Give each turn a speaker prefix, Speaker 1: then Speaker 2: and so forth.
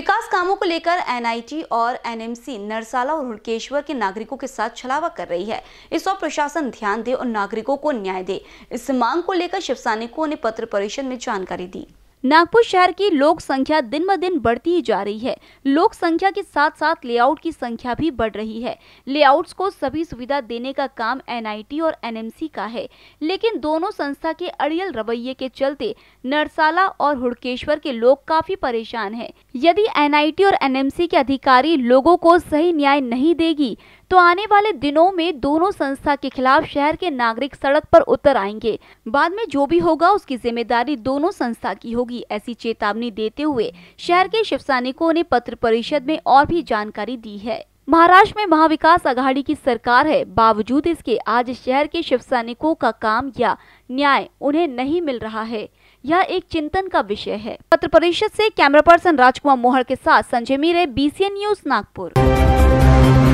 Speaker 1: विकास कामों को लेकर एनआईटी और एनएमसी नरसाला और रुड़केश्वर के नागरिकों के साथ छलावा कर रही है इस पर प्रशासन ध्यान दे और नागरिकों को न्याय दे इस मांग को लेकर शिव सैनिकों ने पत्र परिषद में जानकारी दी नागपुर शहर की लोक संख्या दिन ब दिन बढ़ती ही जा रही है लोक संख्या के साथ साथ लेआउट की संख्या भी बढ़ रही है लेआउट्स को सभी सुविधा देने का काम एनआईटी और एनएमसी का है लेकिन दोनों संस्था के अड़ियल रवैये के चलते नरसाला और हुड़केश्वर के लोग काफी परेशान हैं। यदि एनआईटी और एनएमसी के अधिकारी लोगों को सही न्याय नहीं देगी तो आने वाले दिनों में दोनों संस्था के खिलाफ शहर के नागरिक सड़क पर उतर आएंगे बाद में जो भी होगा उसकी जिम्मेदारी दोनों संस्था की होगी ऐसी चेतावनी देते हुए शहर के शिव सैनिकों ने पत्र परिषद में और भी जानकारी दी है महाराष्ट्र में महाविकास आघाड़ी की सरकार है बावजूद इसके आज शहर के शिव सैनिकों का काम या न्याय उन्हें नहीं मिल रहा है यह एक चिंतन का विषय है पत्र परिषद से कैमरा पर्सन राजकुमार मोहर के साथ संजय मीरे बी न्यूज नागपुर